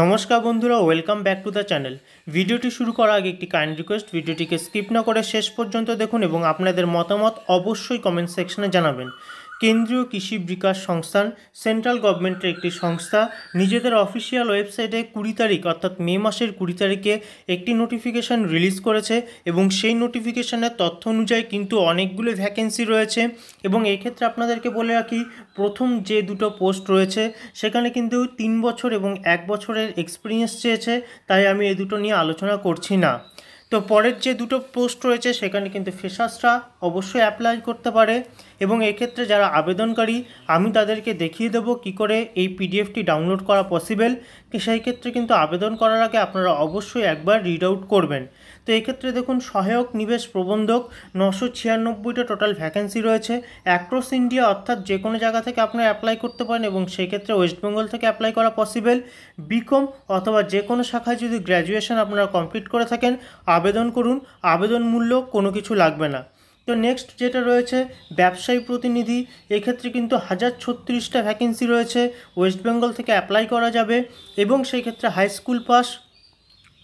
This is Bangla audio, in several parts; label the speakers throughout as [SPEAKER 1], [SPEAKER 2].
[SPEAKER 1] নমস্কার বন্ধুরা welcome back to the channel ভিডিওটি শুরু করার আগে একটি কাইন্ড রিকোয়েস্ট ভিডিওটিকে স্কিপ না করে শেষ পর্যন্ত দেখুন এবং আপনাদের মতামত অবশ্যই কমেন্ট সেকশনে জানাবেন কেন্দ্রীয় কৃষি বিকাশ সংস্থান সেন্ট্রাল গভর্নমেন্টের একটি সংস্থা নিজেদের অফিসিয়াল ওয়েবসাইটে কুড়ি তারিখ অর্থাৎ মে মাসের কুড়ি তারিখে একটি নোটিফিকেশান রিলিজ করেছে এবং সেই নোটিফিকেশানের তথ্য অনুযায়ী কিন্তু অনেকগুলো ভ্যাকেন্সি রয়েছে এবং এক্ষেত্রে আপনাদেরকে বলে রাখি প্রথম যে দুটো পোস্ট রয়েছে সেখানে কিন্তু তিন বছর এবং এক বছরের এক্সপিরিয়েন্স চেয়েছে তাই আমি এই দুটো নিয়ে আলোচনা করছি না তো পরের যে দুটো পোস্ট রয়েছে সেখানে কিন্তু ফ্রেশার্সরা অবশ্যই অ্যাপ্লাই করতে পারে এবং এক্ষেত্রে যারা আবেদনকারী আমি তাদেরকে দেখিয়ে দেব কি করে এই পিডিএফটি ডাউনলোড করা পসিবেল সেই ক্ষেত্রে কিন্তু আবেদন করার আগে আপনারা অবশ্যই একবার রিড আউট করবেন তো এক্ষেত্রে দেখুন সহায়ক নিবেশ প্রবন্ধক নশো ছিয়ানব্বইটা টোটাল ভ্যাকেন্সি রয়েছে অ্যাক্রস ইন্ডিয়া অর্থাৎ যে কোনো জায়গা থেকে আপনারা অ্যাপ্লাই করতে পারেন এবং সেক্ষেত্রে ওয়েস্টবেঙ্গল থেকে অ্যাপ্লাই করা পসিবেল বিকম অথবা যে কোনো শাখায় যদি গ্র্যাজুয়েশন আপনারা কমপ্লিট করে থাকেন আবেদন করুন আবেদন মূল্য কোনো কিছু লাগবে না তো নেক্সট যেটা রয়েছে ব্যবসায়ী প্রতিনিধি এক্ষেত্রে কিন্তু হাজার ছত্রিশটা ভ্যাকেন্সি রয়েছে ওয়েস্ট বেঙ্গল থেকে অ্যাপ্লাই করা যাবে এবং সেই ক্ষেত্রে হাই স্কুল পাস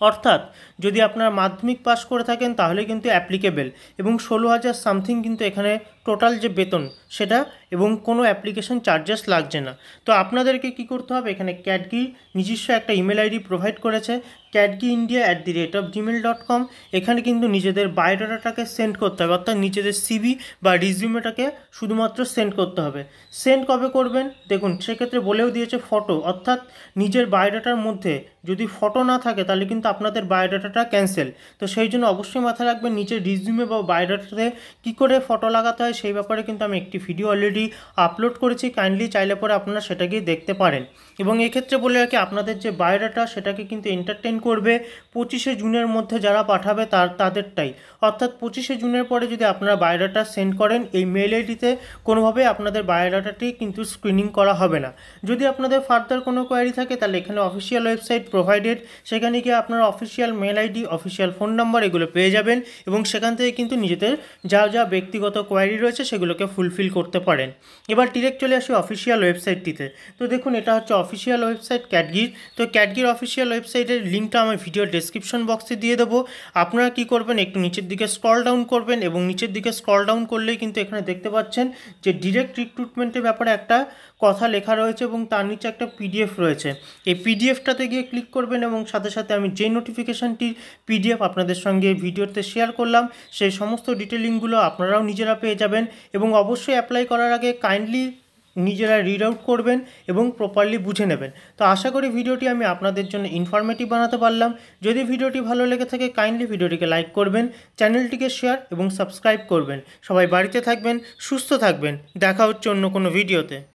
[SPEAKER 1] অর্থাৎ যদি আপনারা মাধ্যমিক পাস করে থাকেন তাহলে কিন্তু অ্যাপ্লিকেবেল এবং ষোলো হাজার সামথিং কিন্তু এখানে টোটাল যে বেতন সেটা এবং কোনো অ্যাপ্লিকেশন চার্জেস লাগছে না তো আপনাদেরকে কি করতে হবে এখানে ক্যাডগি নিজস্ব একটা ইমেল আইডি প্রোভাইড করেছে ক্যাডগি India at the rate of Gmail dot com এখানে কিন্তু নিজেদের বায়োডাটাটাকে সেন্ড করতে হবে অর্থাৎ নিজেদের সিবি বা রিজিউমেটাকে শুধুমাত্র সেন্ড করতে হবে সেন্ড কবে করবেন দেখুন সেক্ষেত্রে বলেও দিয়েছে ফটো অর্থাৎ নিজের বায়োডাটার মধ্যে যদি ফটো না থাকে তাহলে কিন্তু আপনাদের বায়োডাটাটা ক্যান্সেল তো সেই জন্য অবশ্যই মাথায় রাখবেন নিজের রিজিউমে বা বায়োডাটাতে কী করে ফটো লাগাতে হয় সেই ব্যাপারে কিন্তু আমি একটি ভিডিও অলরেডি আপলোড করেছি কাইন্ডলি চাইলে পরে আপনারা সেটা গিয়ে দেখতে পারেন এবং এক্ষেত্রে বলে রাখি আপনাদের যে বায়োডাটা সেটাকে কিন্তু এন্টারটেন করবে পঁচিশে জুনের মধ্যে যারা পাঠাবে তার তাদেরটাই অর্থাৎ পঁচিশে জুনের পরে যদি আপনারা বায়োডাটা সেন্ড করেন এই মেল আইডিতে কোনোভাবে আপনাদের বায়োডাটাটি কিন্তু স্ক্রিনিং করা হবে না যদি আপনাদের ফার্দার কোনো কোয়ারি থাকে তাহলে এখানে অফিসিয়াল ওয়েবসাইট প্রোভাইডেড সেখানে গিয়ে আপনার official mail ID official phone number এগুলো পেয়ে যাবেন এবং সেখান থেকে কিন্তু নিজেদের যা যা ব্যক্তিগত কোয়ারি রয়েছে সেগুলোকে ফুলফিল করতে পারেন এবার ডিরেক্ট চলে আসি অফিসিয়াল ওয়েবসাইটটিতে তো দেখুন এটা হচ্ছে অফিসিয়াল ওয়েবসাইট ক্যাটগির তো ক্যাটগির অফিসিয়াল ওয়েবসাইটের লিঙ্কটা আমি ভিডিও ডেসক্রিপশন বক্সে দিয়ে দেবো আপনারা কি করবেন একটু নিচের দিকে স্ক্রল ডাউন করবেন এবং নিচের দিকে স্ক্রল ডাউন করলেই কিন্তু এখানে দেখতে পাচ্ছেন যে ডিরেক্ট রিক্রুটমেন্টের ব্যাপারে একটা কথা লেখা রয়েছে এবং তার নিচে একটা পিডিএফ রয়েছে এই পিডিএফটাতে গিয়ে ক্লিক করবেন এবং সাথে সাথে আমি যে নোটিফিকেশানটির পিডিএফ আপনাদের সঙ্গে ভিডিওতে শেয়ার করলাম সেই সমস্ত ডিটেলিংগুলো আপনারাও নিজেরা পেয়ে যাবেন যাবেন এবং অবশ্যই অ্যাপ্লাই করার আগে কাইন্ডলি নিজেরা রিড আউট করবেন এবং প্রপারলি বুঝে নেবেন তো আশা করি ভিডিওটি আমি আপনাদের জন্য ইনফরমেটিভ বানাতে পারলাম যদি ভিডিওটি ভালো লেগে থাকে কাইন্ডলি ভিডিওটিকে লাইক করবেন চ্যানেলটিকে শেয়ার এবং সাবস্ক্রাইব করবেন সবাই বাড়িতে থাকবেন সুস্থ থাকবেন দেখা হচ্ছে অন্য কোনো ভিডিওতে